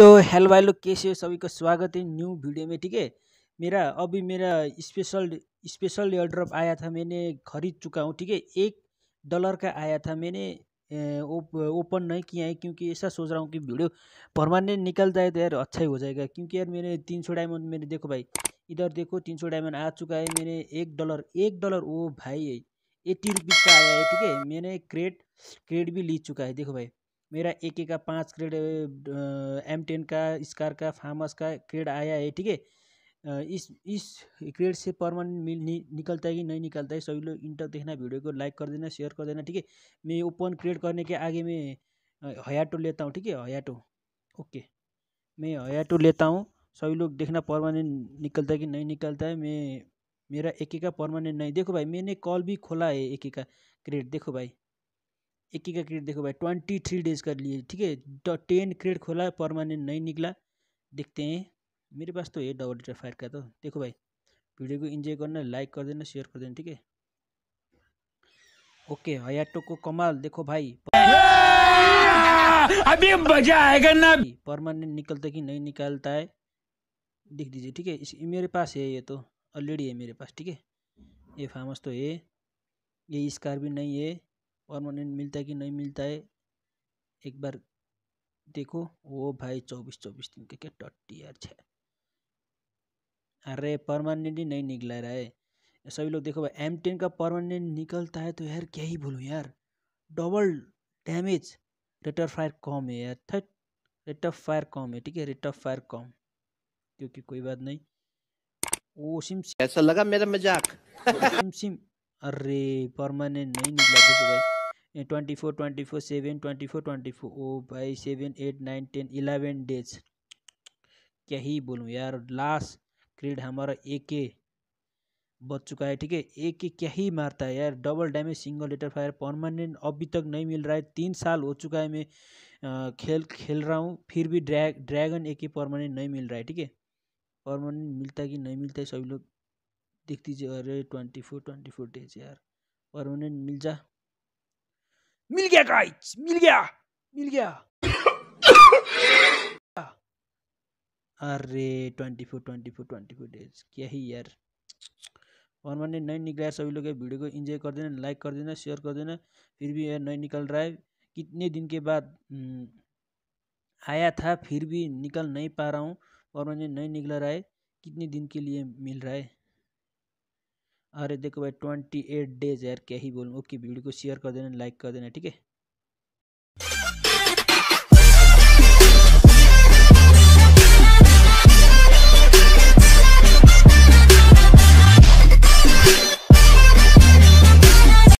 तो हेलो भाई लोग कैसे हो सभी का स्वागत है न्यू वीडियो में ठीक है मेरा अभी मेरा स्पेशल स्पेशल एयरड्रॉप आया था मैंने खरीद चुका हूँ ठीक है एक डॉलर का आया था मैंने ओपन नहीं किया है क्योंकि ऐसा सोच रहा हूँ कि वीडियो परमानेंट निकल जाए तो यार अच्छा ही हो जाएगा क्योंकि यार मैंने तीन सौ डायमंड मैंने देखो भाई इधर देखो तीन सौ डायमंड आ चुका है मैंने एक डॉलर एक डॉलर ओ भाई एट्टी रुपीज़ का आया है ठीक है मैंने क्रेड क्रेड भी ली चुका है देखो भाई मेरा एक एक का पाँच क्रेड एम टेन का स्कार का फार्मस का क्रेड आया है ठीक है इस इस क्रेड से परमानेंट मिल नि, निकलता है कि नहीं निकलता है सभी लोग इंटर देखना वीडियो को लाइक कर देना शेयर कर देना ठीक है मैं ओपन क्रेड करने के आगे मैं हयाटो लेता हूँ ठीक है हयाटो ओके मैं हयाटो लेता हूँ सभी लोग देखना परमानेंट निकलता है कि नहीं निकलता है मैं मेरा एक एक का परमानेंट नहीं देखो भाई मैंने कॉल भी खोला है एक एक का क्रेड देखो भाई एक एक का क्रेड देखो भाई ट्वेंटी थ्री डेज कर लिए ठीक है तो टेन क्रेड खोला परमानेंट नहीं निकला देखते हैं मेरे पास तो ये डबल डेटा फायर का तो देखो भाई वीडियो को इन्जॉय करना लाइक कर देना शेयर कर देना ठीक है ओके हयाटो को कमाल देखो भाई अभी मजा आएगा ना परमानेंट निकलता कि नहीं निकलता है देख दीजिए ठीक है इस मेरे पास है ये तो ऑलरेडी है मेरे पास ठीक है ये फार्मस तो है ये स्कार भी नहीं है परमानेंट मिलता है कि नहीं मिलता है एक बार देखो वो भाई चौबीस चौबीस दिन के टट्टी यार छः अरे परमानेंट ही नहीं निकला रहा है सभी लोग देखो भाई एम टेन का परमानेंट निकलता है तो यार क्या ही बोलूँ यार double damage rate of fire कम है यार थर्ड रेट ऑफ फायर कम है ठीक है रेट ऑफ फायर कम क्योंकि कोई बात नहीं ओ सिम ऐसा लगा मेरा मजाक सिम सिम अरे परमानेंट नहीं निकला देखो भाई twenty four twenty four seven twenty four twenty four ओ भाई seven eight nine ten eleven days क्या ही बोलूँ यार लास्ट क्रीड हमारा एक के बच चुका है ठीक है एक के क्या ही मारता है यार double damage single letter fire permanent अभी तक नहीं मिल रहा है तीन साल हो चुका है मैं खेल खेल रहा हूँ फिर भी ड्रैग ड्रैगन एक ही परमानेंट नहीं मिल रहा है ठीक है परमानेंट मिलता कि नहीं मिलता है सभी लोग देख दीजिए अरे twenty four twenty four days यार परमानेंट मिल जा मिल गया गाइस मिल गया मिल गया अरे twenty four twenty four twenty four days क्या ही यार और मैंने नहीं निकला सभी लोग वीडियो को एंजॉय कर देना लाइक कर देना शेयर कर देना फिर भी यार नहीं निकल रहा है कितने दिन के बाद हम्म, आया था फिर भी निकल नहीं पा रहा हूँ और मैंने नहीं निकल रहा है कितने दिन के लिए मिल रहा है अरे देखो भाई ट्वेंटी एट डेज यार क्या ही बोलूँ ओके वीडियो को शेयर कर देना लाइक कर देना ठीक है